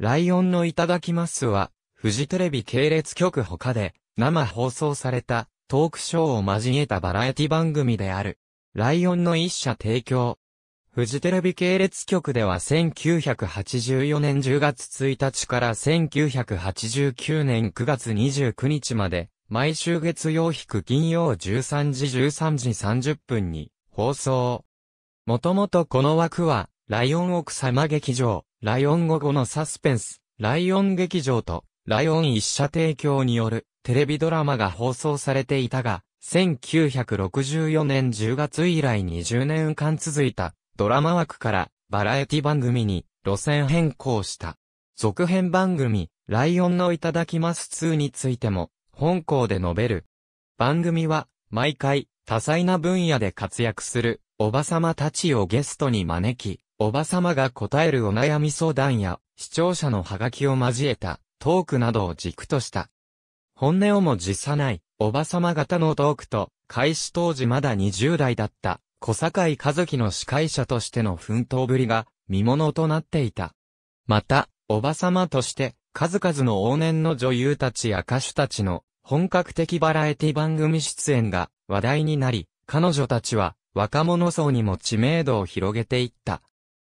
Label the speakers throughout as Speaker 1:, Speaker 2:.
Speaker 1: ライオンのいただきますは、フジテレビ系列局他で、生放送された、トークショーを交えたバラエティ番組である。ライオンの一社提供。フジテレビ系列局では1984年10月1日から1989年9月29日まで、毎週月曜引く金曜13時13時30分に放送。もともとこの枠は、ライオン奥様劇場、ライオン語後のサスペンス、ライオン劇場と、ライオン一社提供によるテレビドラマが放送されていたが、1964年10月以来20年間続いたドラマ枠からバラエティ番組に路線変更した。続編番組、ライオンのいただきます2についても、本校で述べる。番組は、毎回、多彩な分野で活躍する、おばさまたちをゲストに招き、おばさまが答えるお悩み相談や、視聴者のハガキを交えた、トークなどを軸とした。本音をも辞さない、おばさま方のトークと、開始当時まだ20代だった、小坂井和樹の司会者としての奮闘ぶりが、見物となっていた。また、おばさまとして、数々の往年の女優たちや歌手たちの、本格的バラエティ番組出演が話題になり、彼女たちは若者層にも知名度を広げていった。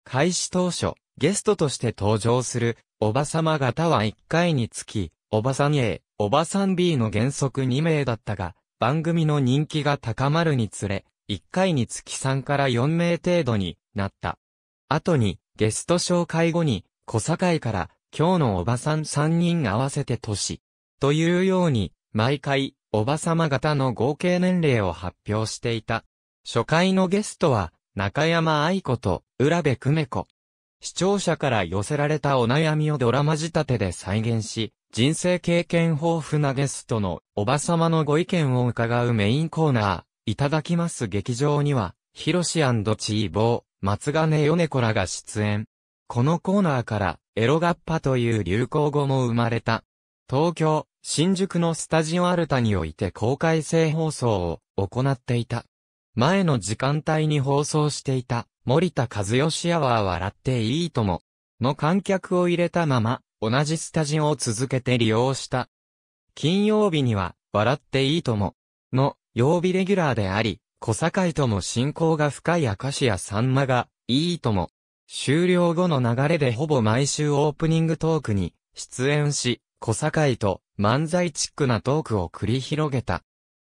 Speaker 1: 開始当初、ゲストとして登場する、おばさま方は1回につき、おばさん A、おばさん B の原則2名だったが、番組の人気が高まるにつれ、1回につき3から4名程度になった。後に、ゲスト紹介後に、小堺から、今日のおばさん3人合わせて年。というように、毎回、おばさま方の合計年齢を発表していた。初回のゲストは、中山愛子と、浦部久美子。視聴者から寄せられたお悩みをドラマ仕立てで再現し、人生経験豊富なゲストのおばさまのご意見を伺うメインコーナー、いただきます劇場には、ヒロシチーボー、松金米子らが出演。このコーナーから、エロガッパという流行語も生まれた。東京、新宿のスタジオアルタにおいて公開性放送を行っていた。前の時間帯に放送していた、森田和義アワー笑っていいとも、の観客を入れたまま、同じスタジオを続けて利用した。金曜日には、笑っていいとも、の、曜日レギュラーであり、小堺とも親交が深い明石やさんまが、いいとも。終了後の流れでほぼ毎週オープニングトークに、出演し、小堺と、漫才チックなトークを繰り広げた。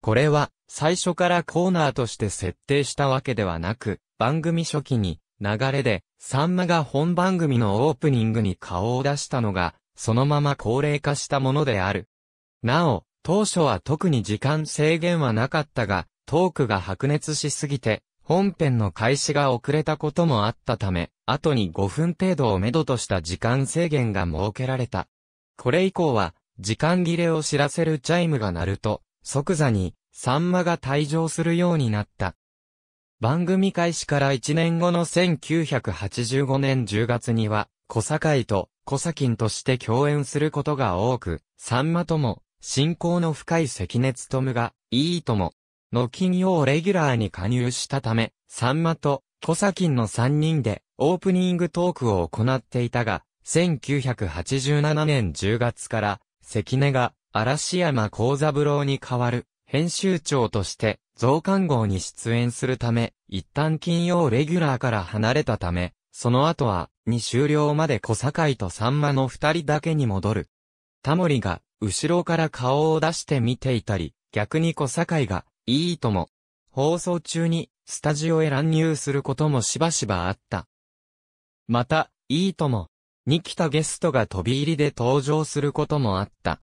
Speaker 1: これは、最初からコーナーとして設定したわけではなく、番組初期に、流れで、サンマが本番組のオープニングに顔を出したのが、そのまま高齢化したものである。なお、当初は特に時間制限はなかったが、トークが白熱しすぎて、本編の開始が遅れたこともあったため、後に5分程度をめどとした時間制限が設けられた。これ以降は、時間切れを知らせるチャイムが鳴ると、即座に、サンマが退場するようになった。番組開始から1年後の1985年10月には、小堺と小崎として共演することが多く、サンマとも、信仰の深い関根勤が、いいとも、の金曜レギュラーに加入したため、サンマと小崎の3人でオープニングトークを行っていたが、1987年10月から、関根が嵐山幸三郎に代わる、編集長として、増刊号に出演するため、一旦金曜レギュラーから離れたため、その後は、に終了まで小堺とさんまの二人だけに戻る。タモリが、後ろから顔を出して見ていたり、逆に小堺が、いいとも、放送中に、スタジオへ乱入することもしばしばあった。また、いいとも、に来たゲストが飛び入りで登場することもあった。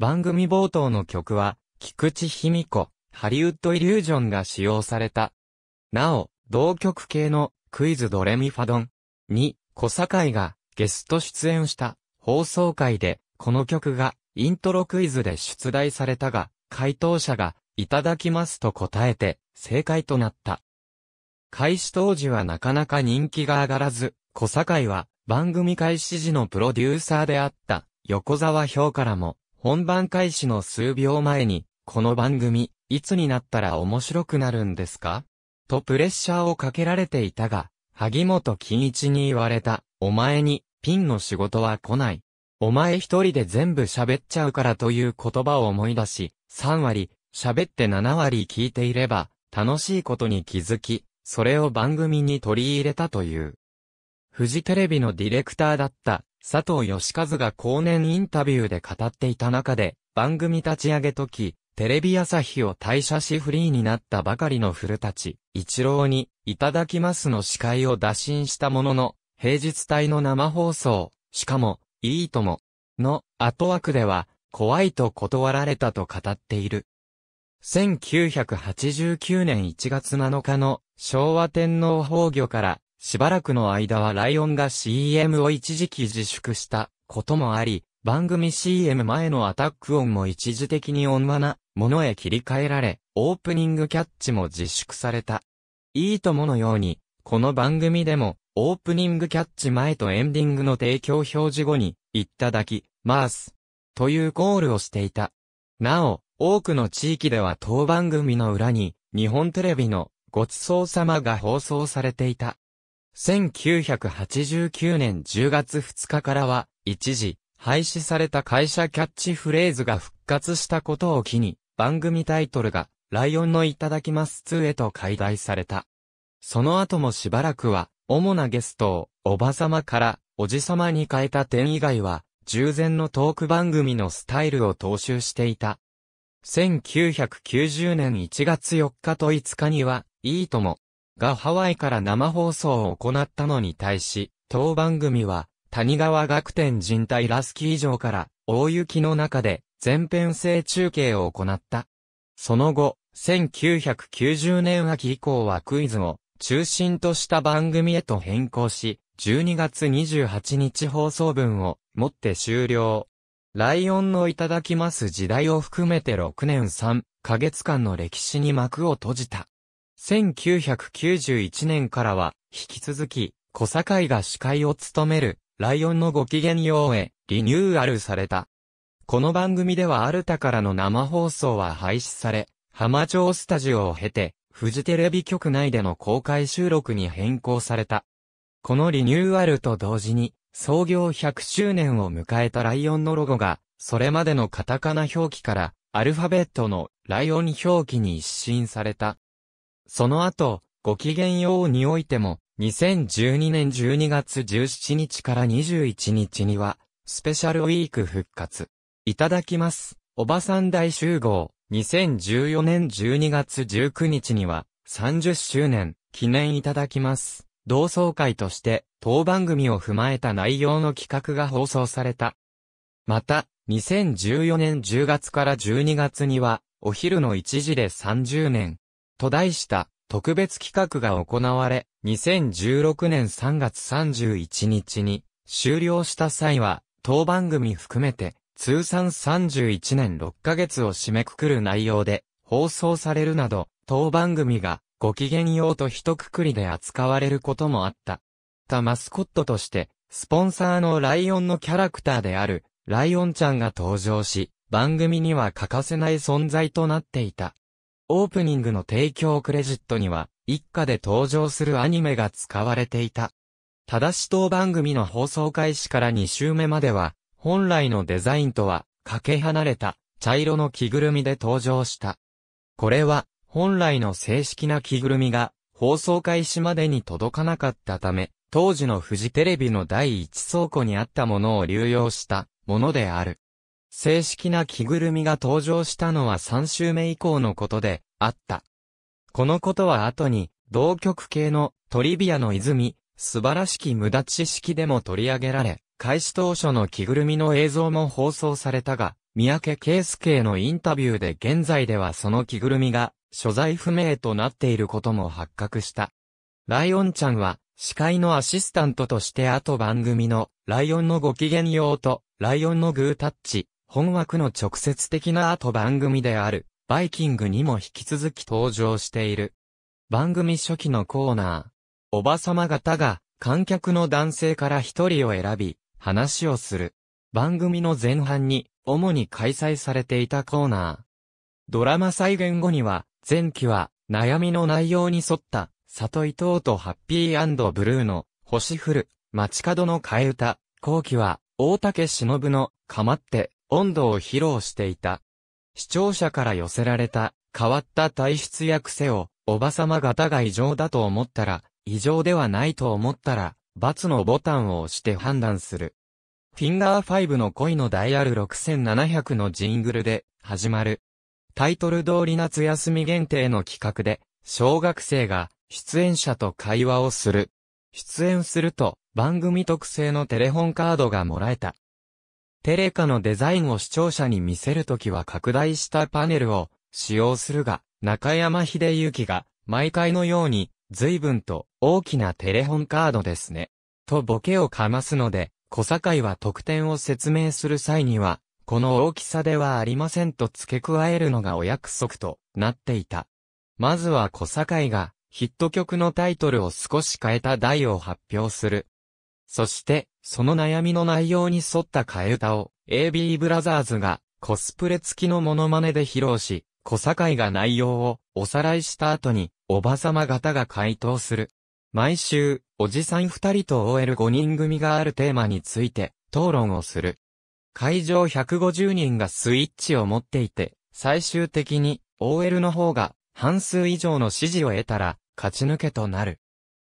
Speaker 1: 番組冒頭の曲は、菊池卑子、ハリウッドイリュージョンが使用された。なお、同曲系のクイズドレミファドンに小堺がゲスト出演した放送会でこの曲がイントロクイズで出題されたが回答者がいただきますと答えて正解となった。開始当時はなかなか人気が上がらず、小堺は番組開始時のプロデューサーであった横沢氷からも本番開始の数秒前に、この番組、いつになったら面白くなるんですかとプレッシャーをかけられていたが、萩本欽一に言われた、お前に、ピンの仕事は来ない。お前一人で全部喋っちゃうからという言葉を思い出し、3割、喋って7割聞いていれば、楽しいことに気づき、それを番組に取り入れたという。フジテレビのディレクターだった佐藤義和が後年インタビューで語っていた中で、番組立ち上げ時、テレビ朝日を退社しフリーになったばかりの古立、一郎に、いただきますの司会を打診したものの、平日帯の生放送、しかも、いいとも、の後枠では、怖いと断られたと語っている。1989年1月7日の昭和天皇崩御からしばらくの間はライオンが CM を一時期自粛したこともあり、番組 CM 前のアタック音も一時的に温和なものへ切り替えられ、オープニングキャッチも自粛された。いいとものように、この番組でも、オープニングキャッチ前とエンディングの提供表示後に、いただき、ます。というコールをしていた。なお、多くの地域では当番組の裏に、日本テレビのごちそうさまが放送されていた。1989年10月2日からは、一時、廃止された会社キャッチフレーズが復活したことを機に、番組タイトルが、ライオンのいただきます2へと解題された。その後もしばらくは、主なゲストを、おばさまから、おじさまに変えた点以外は、従前のトーク番組のスタイルを踏襲していた。1990年1月4日と5日には、いいとも、がハワイから生放送を行ったのに対し、当番組は、谷川学天人体ラスキー場から大雪の中で全編成中継を行った。その後、1990年秋以降はクイズを中心とした番組へと変更し、12月28日放送分をもって終了。ライオンのいただきます時代を含めて6年3ヶ月間の歴史に幕を閉じた。1991年からは、引き続き、小堺が司会を務める、ライオンのご機嫌ようへ、リニューアルされた。この番組ではアルタからの生放送は廃止され、浜町スタジオを経て、フジテレビ局内での公開収録に変更された。このリニューアルと同時に、創業100周年を迎えたライオンのロゴが、それまでのカタカナ表記から、アルファベットのライオン表記に一新された。その後、ご機嫌用ようにおいても、2012年12月17日から21日には、スペシャルウィーク復活。いただきます。おばさん大集合。2014年12月19日には、30周年、記念いただきます。同窓会として、当番組を踏まえた内容の企画が放送された。また、2014年10月から12月には、お昼の1時で30年、と題した特別企画が行われ、2016年3月31日に終了した際は、当番組含めて通算31年6ヶ月を締めくくる内容で放送されるなど、当番組がご機嫌ようと一括りで扱われることもあった。たマスコットとして、スポンサーのライオンのキャラクターである、ライオンちゃんが登場し、番組には欠かせない存在となっていた。オープニングの提供クレジットには、一家で登場するアニメが使われていた。ただし当番組の放送開始から2週目までは、本来のデザインとは、かけ離れた、茶色の着ぐるみで登場した。これは、本来の正式な着ぐるみが、放送開始までに届かなかったため、当時のフジテレビの第一倉庫にあったものを流用したものである。正式な着ぐるみが登場したのは3週目以降のことで、あった。このことは後に、同局系のトリビアの泉、素晴らしき無駄知識でも取り上げられ、開始当初の着ぐるみの映像も放送されたが、三宅圭介へのインタビューで現在ではその着ぐるみが、所在不明となっていることも発覚した。ライオンちゃんは、司会のアシスタントとして後番組の、ライオンのご機嫌用と、ライオンのグータッチ、本枠の直接的な後番組である、バイキングにも引き続き登場している。番組初期のコーナー、おばさま方が観客の男性から一人を選び、話をする。番組の前半に、主に開催されていたコーナー。ドラマ再現後には、前期は、悩みの内容に沿った、里伊藤とハッピーブルーの、星降る、街角の替え歌、後期は、大竹忍の、かまって、ンドを披露していた。視聴者から寄せられた、変わった体質や癖を、おばさま方が異常だと思ったら、異常ではないと思ったら、×のボタンを押して判断する。フィンガー5の恋のダイヤル6700のジングルで始まる。タイトル通り夏休み限定の企画で、小学生が出演者と会話をする。出演すると番組特製のテレホンカードがもらえた。テレカのデザインを視聴者に見せるときは拡大したパネルを使用するが、中山秀幸が毎回のように随分と大きなテレホンカードですね。とボケをかますので、小堺は特典を説明する際には、この大きさではありませんと付け加えるのがお約束となっていた。まずは小堺がヒット曲のタイトルを少し変えた題を発表する。そして、その悩みの内容に沿った替え歌を、AB ブラザーズが、コスプレ付きのモノマネで披露し、小堺が内容をおさらいした後に、おばさま方が回答する。毎週、おじさん二人と OL5 人組があるテーマについて、討論をする。会場150人がスイッチを持っていて、最終的に OL の方が半数以上の支持を得たら、勝ち抜けとなる。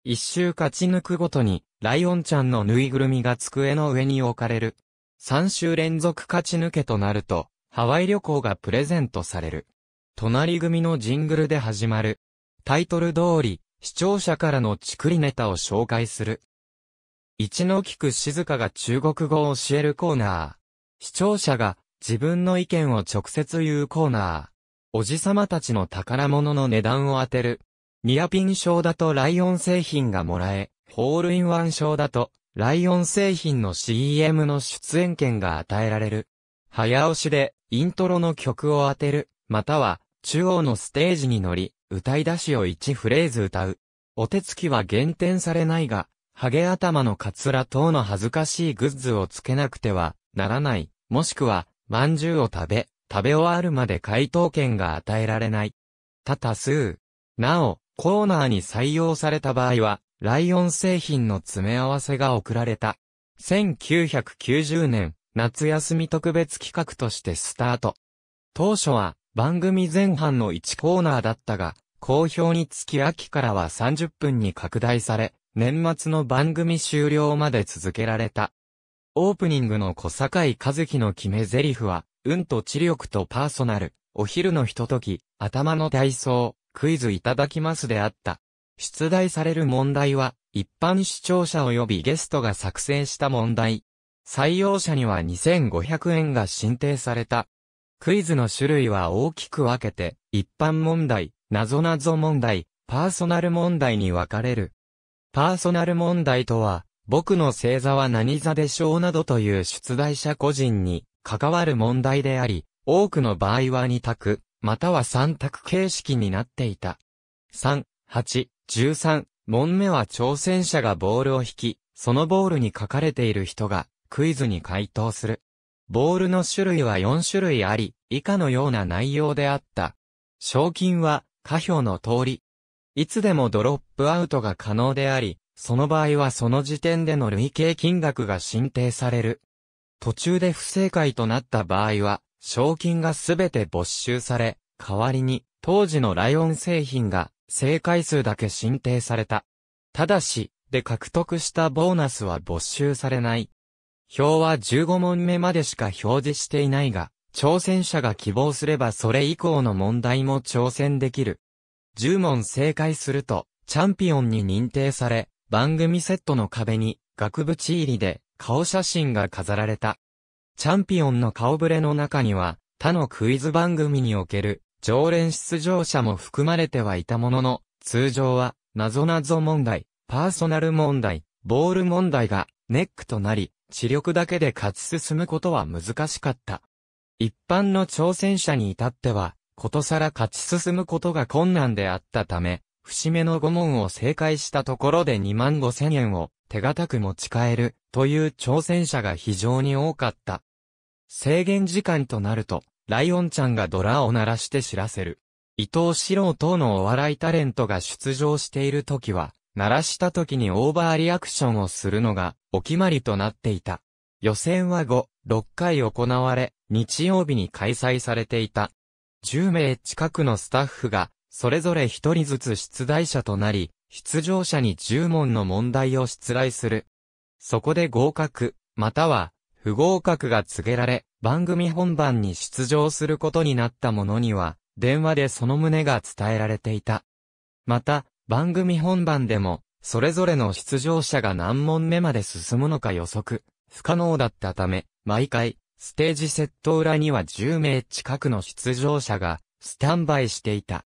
Speaker 1: 一周勝ち抜くごとに、ライオンちゃんのぬいぐるみが机の上に置かれる。3週連続勝ち抜けとなると、ハワイ旅行がプレゼントされる。隣組のジングルで始まる。タイトル通り、視聴者からのチクリネタを紹介する。一の菊く静かが中国語を教えるコーナー。視聴者が自分の意見を直接言うコーナー。おじさまたちの宝物の値段を当てる。ニアピン賞だとライオン製品がもらえ、ホールインワン賞だと、ライオン製品の CM の出演権が与えられる。早押しで、イントロの曲を当てる、または、中央のステージに乗り、歌い出しを1フレーズ歌う。お手つきは減点されないが、ハゲ頭のカツラ等の恥ずかしいグッズをつけなくてはならない、もしくは、まんじゅうを食べ、食べ終わるまで回答権が与えられない。多多数。なお、コーナーに採用された場合は、ライオン製品の詰め合わせが送られた。1990年、夏休み特別企画としてスタート。当初は、番組前半の1コーナーだったが、好評につき秋からは30分に拡大され、年末の番組終了まで続けられた。オープニングの小坂井和樹の決め台詞は、運と知力とパーソナル、お昼のひととき、頭の体操、クイズいただきますであった。出題される問題は、一般視聴者及びゲストが作成した問題。採用者には2500円が申請された。クイズの種類は大きく分けて、一般問題、謎ぞ問題、パーソナル問題に分かれる。パーソナル問題とは、僕の星座は何座でしょうなどという出題者個人に関わる問題であり、多くの場合は2択、または3択形式になっていた。3、8、13、問目は挑戦者がボールを引き、そのボールに書かれている人がクイズに回答する。ボールの種類は4種類あり、以下のような内容であった。賞金は、下表の通り。いつでもドロップアウトが可能であり、その場合はその時点での累計金額が申請される。途中で不正解となった場合は、賞金がすべて没収され、代わりに、当時のライオン製品が正解数だけ申請された。ただし、で獲得したボーナスは没収されない。表は15問目までしか表示していないが、挑戦者が希望すればそれ以降の問題も挑戦できる。10問正解すると、チャンピオンに認定され、番組セットの壁に、額縁入りで、顔写真が飾られた。チャンピオンの顔ぶれの中には、他のクイズ番組における、常連出場者も含まれてはいたものの、通常は、謎々問題、パーソナル問題、ボール問題がネックとなり、知力だけで勝ち進むことは難しかった。一般の挑戦者に至っては、ことさら勝ち進むことが困難であったため、節目の5問を正解したところで2万5千円を手堅く持ち帰るという挑戦者が非常に多かった。制限時間となると、ライオンちゃんがドラを鳴らして知らせる。伊藤四郎等のお笑いタレントが出場している時は、鳴らした時にオーバーリアクションをするのがお決まりとなっていた。予選は5、6回行われ、日曜日に開催されていた。10名近くのスタッフが、それぞれ1人ずつ出題者となり、出場者に10問の問題を出題する。そこで合格、または不合格が告げられ、番組本番に出場することになった者には、電話でその旨が伝えられていた。また、番組本番でも、それぞれの出場者が何問目まで進むのか予測、不可能だったため、毎回、ステージセット裏には10名近くの出場者が、スタンバイしていた。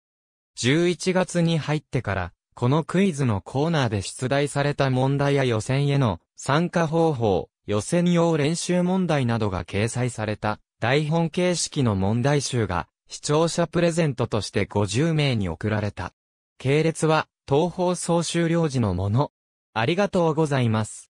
Speaker 1: 11月に入ってから、このクイズのコーナーで出題された問題や予選への参加方法、予選用練習問題などが掲載された台本形式の問題集が視聴者プレゼントとして50名に送られた。系列は、東方総終了時のもの。ありがとうございます。